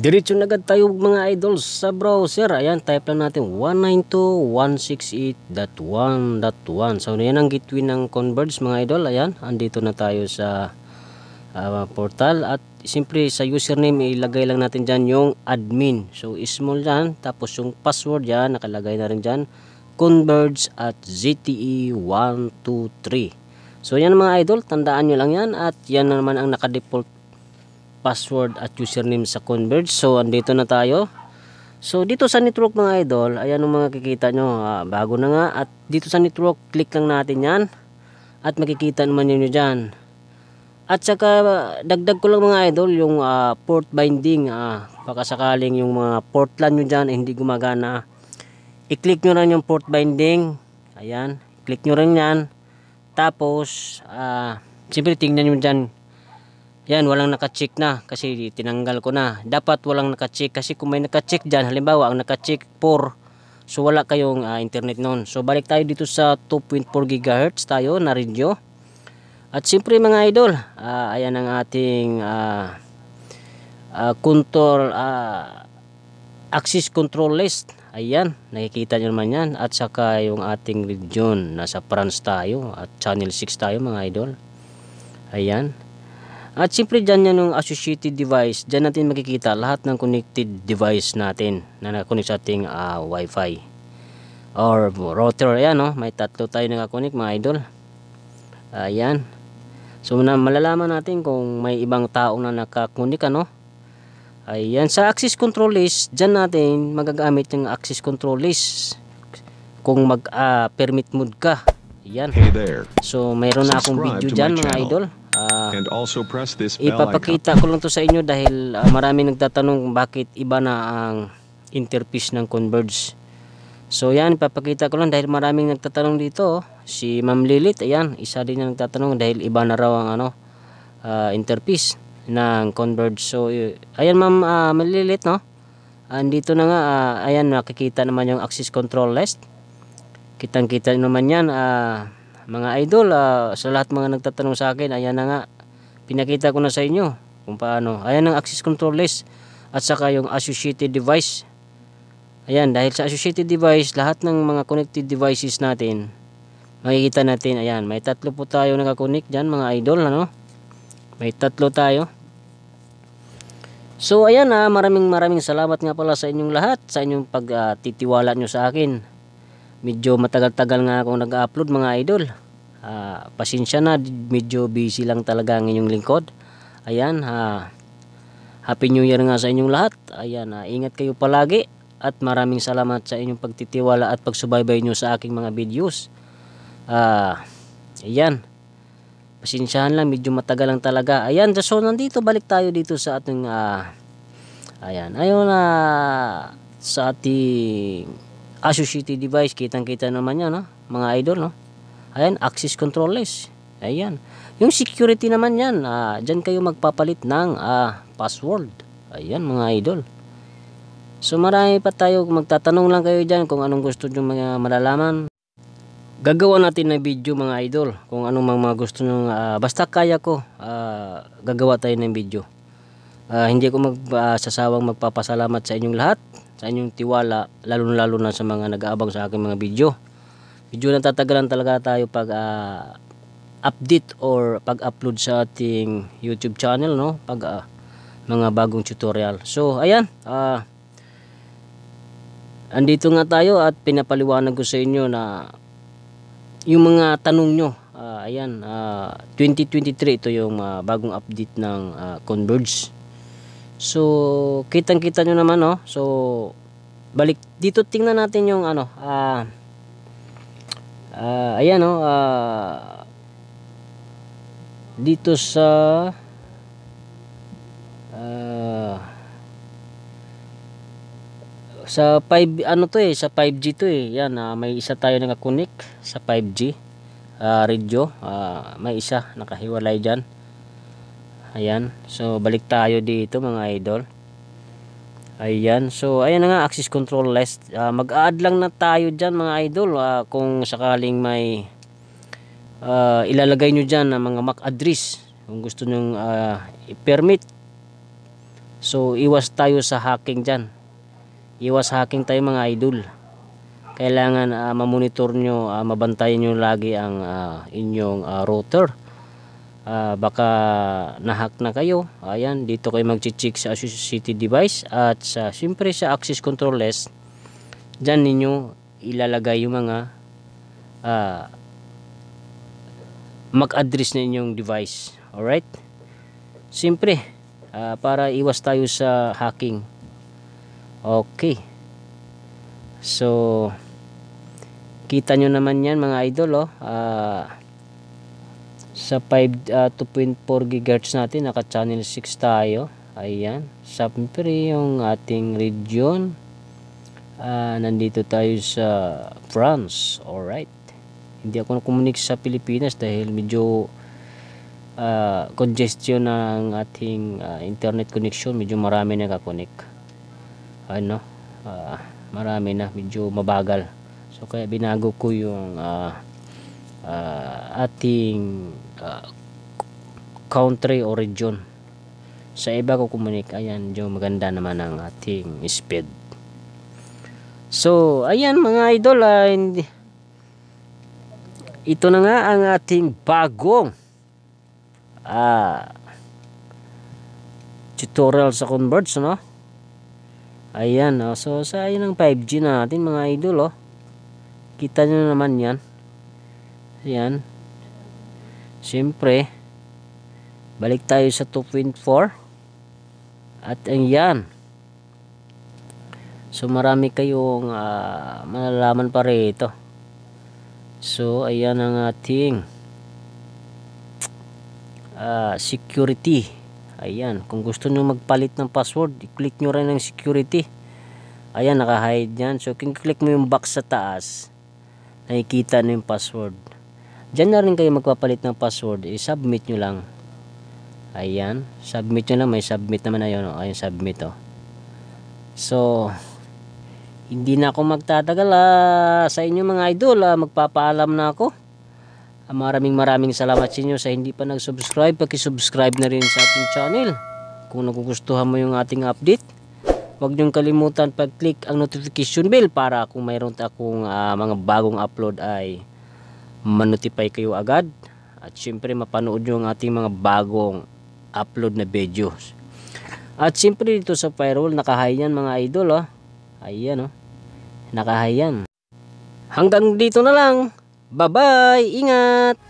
Diretso na agad tayo mga idols sa browser. Ayan, type lang natin 192.168.1.1. So, yan ang gateway ng Converge mga idol. Ayan, andito na tayo sa uh, portal. At simpre sa username, ilagay lang natin dyan yung admin. So, small yan. Tapos yung password yan, nakalagay na rin dyan. Converge at ZTE123. So, yan mga idol. Tandaan nyo lang yan. At yan na naman ang naka-default password at username sa Converge. So, andito na tayo. So, dito sa network mga idol, ayan ang mga kikita nyo. Ah, bago na nga. At dito sa network, click lang natin yan. At makikita naman niyo diyan. At saka, dagdag ko lang mga idol, yung uh, port binding. Ah, baka sakaling yung mga port lan niyo diyan eh, hindi gumagana. I-click nyo lang yung port binding. Ayan. Click nyo rin yan. Tapos, uh, siyempre tingnan nyo dyan yan, walang nakacheck na kasi tinanggal ko na. Dapat walang nakacheck kasi kung may nakacheck dyan, halimbawa ang nakacheck 4, so wala kayong uh, internet noon. So balik tayo dito sa 2.4 GHz tayo na radio. At siyempre mga idol, uh, ayan ang ating uh, uh, control, uh, access control list. Ayan, nakikita nyo naman yan. At saka yung ating region, nasa France tayo at channel 6 tayo mga idol. Ayan. At siyempre dyan yan yung associated device. Dyan natin makikita lahat ng connected device natin na nakakonect sa ating uh, Wi-Fi or router. Ayan no, may tatlo tayo nakakonect mga idol. Ayan. So na malalaman natin kung may ibang tao na nakakonect ano. Ayan, sa access control list, dyan natin magagamit yung access control list kung mag-permit ah, uh, mode ka. Ayan. Hey there. So, mayroon na akong video dyan mga channel. idol uh, and also press this bell ipapakita icon. ko lang to sa inyo dahil uh, marami nagtatanong bakit iba na ang interface ng Converge. So yan, ipapakita ko lang dahil maraming nagtatanong dito. Oh. Si Ma'am Lilith, ayan, isa din yung nagtatanong dahil iba na raw ang ano, uh, interface ng Converge. So ayan Ma'am uh, Lilith, no? Andito na nga, uh, ayan, nakikita naman yung access control list. Kitang-kita naman yan, ah... Uh, mga idol, uh, sa lahat mga nagtatanong sa akin, ayan na nga, pinakita ko na sa inyo kung paano. Ayan ang access control list at saka yung associated device. Ayan, dahil sa associated device, lahat ng mga connected devices natin, makikita natin, ayan, may tatlo po tayo nakakonect dyan, mga idol, ano? May tatlo tayo. So ayan ha, ah, maraming maraming salamat nga pala sa inyong lahat, sa inyong pagtitiwala ah, uh, nyo sa akin medyo matagal-tagal nga akong nag-upload mga idol uh, pasensya na medyo busy lang talaga ang inyong lingkod ayan ha happy new year nga sa inyong lahat ayan uh, ingat kayo palagi at maraming salamat sa inyong pagtitiwala at pagsubaybay nyo sa aking mga videos ah uh, ayan pasensyahan lang medyo matagal lang talaga ayan so nandito balik tayo dito sa ating uh, ayan ayun na uh, sa ating Asus City device, kitang-kita naman yan, no? mga idol. No? Ayan, access controllers. list. Ayan. Yung security naman yan, ah, dyan kayo magpapalit ng ah, password. Ayan, mga idol. So marami pa tayo, magtatanong lang kayo dyan kung anong gusto nyo mga malalaman. Gagawa natin na video mga idol, kung anong mga, mga gusto nyo. Ah, basta kaya ko, ah, gagawa tayo ng video. Uh, hindi ko magsasawang ah, uh, magpapasalamat sa inyong lahat sa inyong tiwala, lalo-lalo na na sa mga nag-aabang sa aking mga video. Video na tatagalan talaga tayo pag uh, update or pag-upload sa ating YouTube channel, no? Pag uh, mga bagong tutorial. So, ayan, uh, andito nga tayo at pinapaliwanag ko sa inyo na yung mga tanong nyo, uh, ayan, uh, 2023 ito yung uh, bagong update ng uh, Converge. So, kitang-kita nyo naman, no? Oh. So, balik dito tingnan natin yung ano, ah uh, uh, ayan, no? Uh, ah, dito sa uh, sa 5 ano to eh, sa 5G to eh. Yan, uh, may isa tayo naka-connect sa 5G uh, radio. Uh, may isa nakahiwalay diyan ayan so balik tayo dito mga idol ayan so ayan na nga access control list uh, mag-add lang na tayo dyan mga idol uh, kung sakaling may uh, ilalagay nyo dyan na mga MAC address kung gusto nyong uh, i-permit so iwas tayo sa hacking dyan iwas hacking tayo mga idol kailangan uh, mamonitor nyo, uh, mabantayan nyo lagi ang uh, inyong uh, router uh, baka nahak na kayo ayan dito kayo magche-check sa associated device at sa siyempre sa access control list diyan ninyo ilalagay yung mga uh, mag-address na inyong device alright siyempre uh, para iwas tayo sa hacking okay so kita nyo naman yan mga idol oh. uh, sa 5 uh, 2.4 GHz natin naka channel 6 tayo ayan syempre yung ating region uh, nandito tayo sa France alright hindi ako nakumunik sa Pilipinas dahil medyo uh, congestion ng ating uh, internet connection medyo marami na kakonik ano uh, marami na medyo mabagal so kaya binago ko yung uh, uh, ating uh, country or region sa iba ko kumunik ayan yung maganda naman ang ating speed so ayan mga idol uh, ito na nga ang ating bagong ah uh, tutorial sa Converge no ayan oh. so sa ayan ang 5G natin mga idol oh kita nyo naman yan Ayan. Siyempre, balik tayo sa 2.4. At ayan. So, marami kayong uh, malalaman pa rito. So, ayan ang ating uh, security. Ayan. Kung gusto nyo magpalit ng password, i-click nyo rin ang security. Ayan, naka-hide yan. So, kung click mo yung box sa taas, nakikita na yung password. Diyan na rin kayo magpapalit ng password. I-submit eh, nyo lang. Ayan. Submit nyo lang. May submit naman na yun. O. Oh, Ayun, submit o. Oh. So, hindi na ako magtatagal ah, sa inyo mga idol. Ah, magpapaalam na ako. Ah, maraming maraming salamat sa inyo sa hindi pa nag-subscribe. Paki-subscribe na rin sa ating channel. Kung nagugustuhan mo yung ating update, huwag niyong kalimutan pag-click ang notification bell para kung mayroon akong uh, mga bagong upload ay manotify kayo agad at siyempre mapanood nyo ang ating mga bagong upload na videos at siyempre dito sa firewall nakahayan mga idol oh. ayan oh. nakahayan hanggang dito na lang bye bye ingat